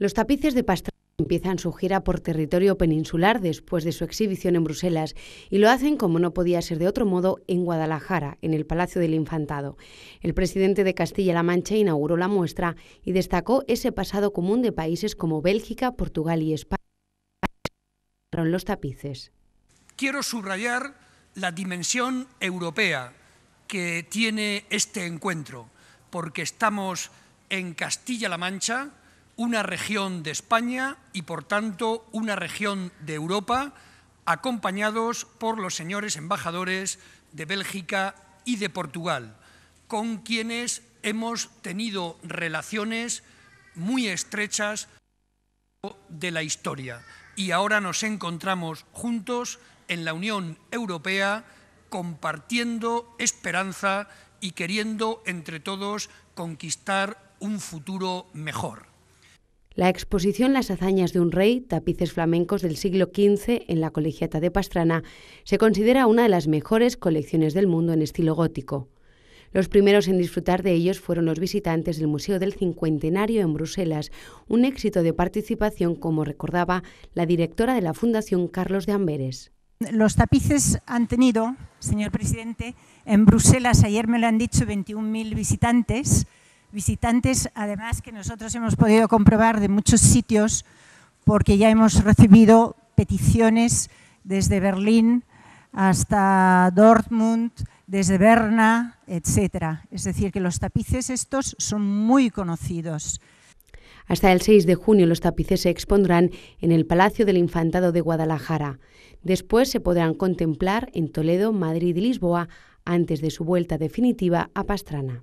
Los tapices de Pastrana empiezan su gira por territorio peninsular después de su exhibición en Bruselas y lo hacen, como no podía ser de otro modo, en Guadalajara, en el Palacio del Infantado. El presidente de Castilla-La Mancha inauguró la muestra y destacó ese pasado común de países como Bélgica, Portugal y España. Los tapices. Quiero subrayar la dimensión europea que tiene este encuentro, porque estamos en Castilla-La Mancha, una región de España y, por tanto, una región de Europa, acompañados por los señores embajadores de Bélgica y de Portugal, con quienes hemos tenido relaciones muy estrechas de la historia. Y ahora nos encontramos juntos en la Unión Europea compartiendo esperanza y queriendo entre todos conquistar un futuro mejor. La exposición Las hazañas de un rey, tapices flamencos del siglo XV en la Colegiata de Pastrana, se considera una de las mejores colecciones del mundo en estilo gótico. Los primeros en disfrutar de ellos fueron los visitantes del Museo del Cincuentenario en Bruselas, un éxito de participación como recordaba la directora de la Fundación Carlos de Amberes. Los tapices han tenido, señor presidente, en Bruselas ayer me lo han dicho 21.000 visitantes, visitantes, además que nosotros hemos podido comprobar de muchos sitios, porque ya hemos recibido peticiones desde Berlín hasta Dortmund, desde Berna, etc. Es decir, que los tapices estos son muy conocidos. Hasta el 6 de junio los tapices se expondrán en el Palacio del Infantado de Guadalajara. Después se podrán contemplar en Toledo, Madrid y Lisboa antes de su vuelta definitiva a Pastrana.